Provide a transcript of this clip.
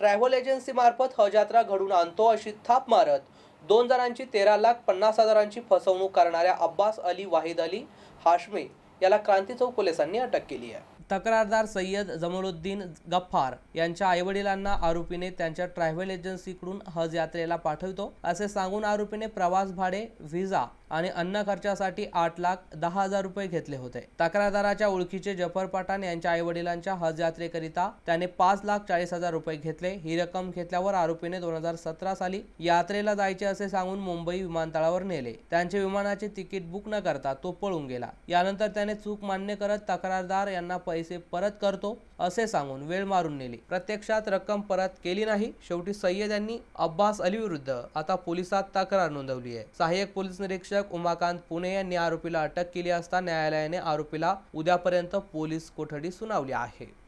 travel एजन्सीमार्फत हजात्रा घडून आणतो अशी थाप मारत दोन जणांची तेरा लाख पन्नास हजारांची फसवणूक करणाऱ्या अब्बास अली वाहिद अली हाशमी याला क्रांती चौक पोलिसांनी अटक केली आहे तक्रारदार सय्यद जमलुद्दीन गफ्फार यांच्या आईवडिलांना आरोपीने त्यांच्या ट्रॅव्हल एजन्सीकडून हज यात्रेला पाठवतो असे सांगून आरोपीने प्रवास भाडे व्हिसा आणि अन्न खर्चासाठी आठ लाख दहा हजार रुपये घेतले होते तक्रारदाराच्या ओळखीचे जफर पठाण यांच्या आईवडिलांच्या हज यात्रेकरिता त्याने पाच लाख चाळीस हजार रुपये घेतले ही रक्कम घेतल्यावर आरोपीने दोन हजार सतरा साली यात्रेला जायचे असे सांगून मुंबई विमानतळावर नेले त्यांचे विमानाचे तिकीट बुक न करता तो पळून गेला यानंतर त्याने चूक मान्य करत तक्रारदार यांना पैसे परत करतो असे सांगून वेळ मारून नेली प्रत्यक्षात रक्कम परत केली नाही शेवटी सय्यद यांनी अब्बास अली विरुद्ध आता पोलिसात तक्रार नोंदवली आहे सहाय्यक पोलीस निरीक्षक उमाकांत पुणे यांनी आरोपीला अटक केली असता न्यायालयाने आरोपीला उद्यापर्यंत पोलीस कोठडी सुनावली आहे